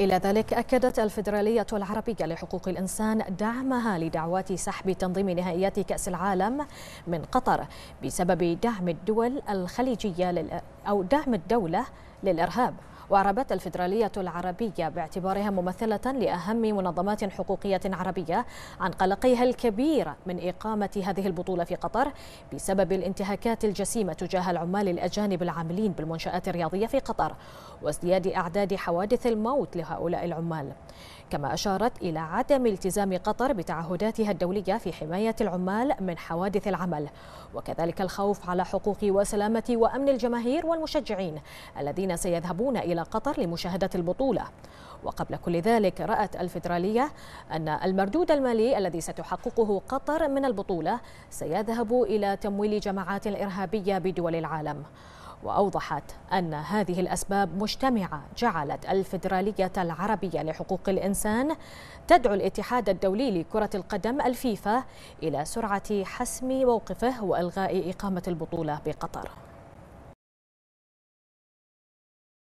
إلى ذلك أكدت الفيدرالية العربية لحقوق الإنسان دعمها لدعوات سحب تنظيم نهائيات كأس العالم من قطر بسبب دعم الدول الخليجية أو دعم الدولة للإرهاب وأعربت الفيدرالية العربية باعتبارها ممثلة لأهم منظمات حقوقية عربية عن قلقها الكبير من إقامة هذه البطولة في قطر بسبب الانتهاكات الجسيمة تجاه العمال الأجانب العاملين بالمنشآت الرياضية في قطر وازدياد أعداد حوادث الموت لهؤلاء العمال. كما أشارت إلى عدم التزام قطر بتعهداتها الدولية في حماية العمال من حوادث العمل وكذلك الخوف على حقوق وسلامة وأمن الجماهير والمشجعين الذين سيذهبون إلى قطر لمشاهدة البطولة وقبل كل ذلك رأت الفدرالية أن المردود المالي الذي ستحققه قطر من البطولة سيذهب إلى تمويل جماعات إرهابية بدول العالم وأوضحت أن هذه الأسباب مجتمعة جعلت الفيدرالية العربية لحقوق الإنسان تدعو الاتحاد الدولي لكرة القدم الفيفا إلى سرعة حسم موقفه وإلغاء إقامة البطولة بقطر